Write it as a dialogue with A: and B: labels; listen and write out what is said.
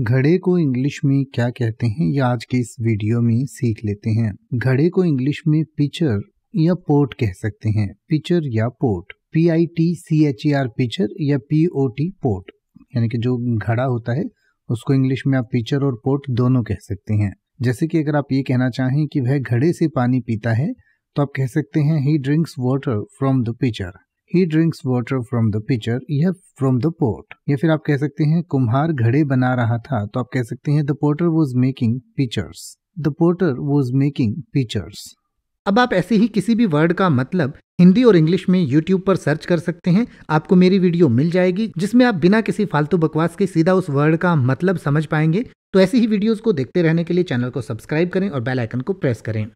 A: घड़े को इंग्लिश में क्या कहते हैं ये आज के इस वीडियो में सीख लेते हैं घड़े को इंग्लिश में पिचर या पोर्ट कह सकते हैं पिचर या port P I T C H E R pitcher या पी ओ टी पोर्ट यानी कि जो घड़ा होता है उसको इंग्लिश में आप पिचर और पोर्ट दोनों कह सकते हैं जैसे कि अगर आप ये कहना चाहें कि वह घड़े से पानी पीता है तो आप कह सकते हैं he drinks water from the pitcher he drinks water from the pitcher या फ्रॉम द पोर्ट या फिर आप कह सकते हैं कुम्हार घड़े बना रहा था तो आप कह सकते हैं the porter was making pitchers the porter was making pitchers अब आप ऐसे ही किसी भी वर्ड का मतलब हिंदी और इंग्लिश में यूट्यूब पर सर्च कर सकते हैं आपको मेरी वीडियो मिल जाएगी जिसमें आप बिना किसी फालतू बकवास के सीधा उस वर्ड का मतलब समझ पाएंगे तो ऐसी ही वीडियोस को देखते रहने के लिए चैनल को सब्सक्राइब करें और बेल आइकन को प्रेस करें